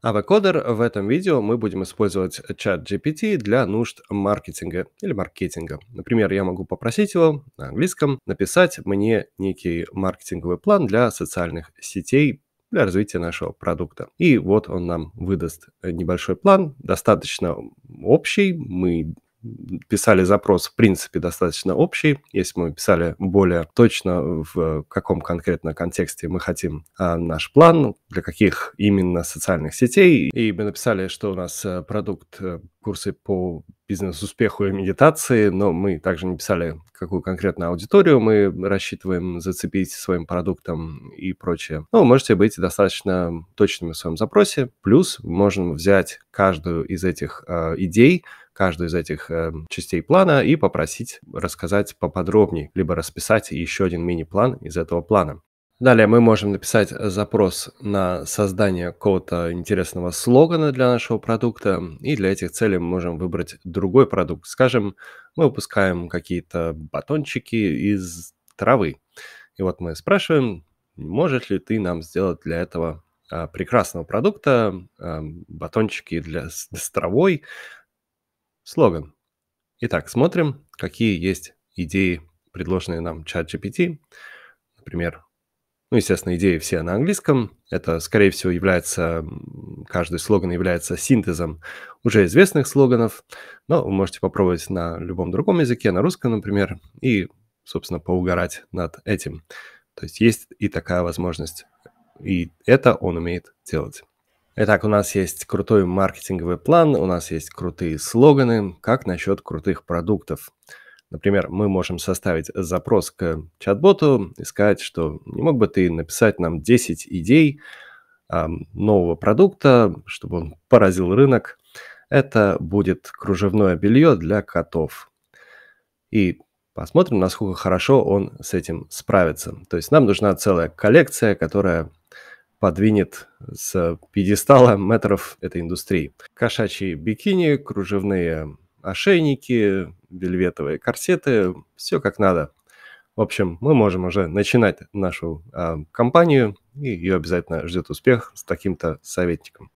А в этом видео мы будем использовать чат GPT для нужд маркетинга или маркетинга. Например, я могу попросить его на английском написать мне некий маркетинговый план для социальных сетей для развития нашего продукта. И вот он нам выдаст э, небольшой план, достаточно общий, мы писали запрос, в принципе, достаточно общий. Если мы писали более точно, в каком конкретно контексте мы хотим а, наш план, для каких именно социальных сетей. И мы написали, что у нас э, продукт э, курсы по бизнес-успеху и медитации, но мы также не писали, какую конкретно аудиторию мы рассчитываем зацепить своим продуктом и прочее. Ну можете быть достаточно точными в своем запросе. Плюс можем взять каждую из этих э, идей, каждую из этих э, частей плана и попросить рассказать поподробнее, либо расписать еще один мини-план из этого плана. Далее мы можем написать запрос на создание какого-то интересного слогана для нашего продукта, и для этих целей мы можем выбрать другой продукт. Скажем, мы выпускаем какие-то батончики из травы. И вот мы спрашиваем, может ли ты нам сделать для этого а, прекрасного продукта, а, батончики для, с, с травой, слоган. Итак, смотрим, какие есть идеи, предложенные нам чат GPT. Например, ну, естественно, идеи все на английском. Это, скорее всего, является, каждый слоган является синтезом уже известных слоганов, но вы можете попробовать на любом другом языке, на русском, например, и, собственно, поугарать над этим. То есть есть и такая возможность, и это он умеет делать. Итак, у нас есть крутой маркетинговый план, у нас есть крутые слоганы. Как насчет крутых продуктов? Например, мы можем составить запрос к чат-боту и сказать, что не мог бы ты написать нам 10 идей э, нового продукта, чтобы он поразил рынок. Это будет кружевное белье для котов. И посмотрим, насколько хорошо он с этим справится. То есть нам нужна целая коллекция, которая подвинет с пьедестала метров этой индустрии. Кошачьи бикини, кружевные ошейники, вельветовые корсеты, все как надо. В общем, мы можем уже начинать нашу э, а, компанию, и ее обязательно ждет успех с таким-то советником.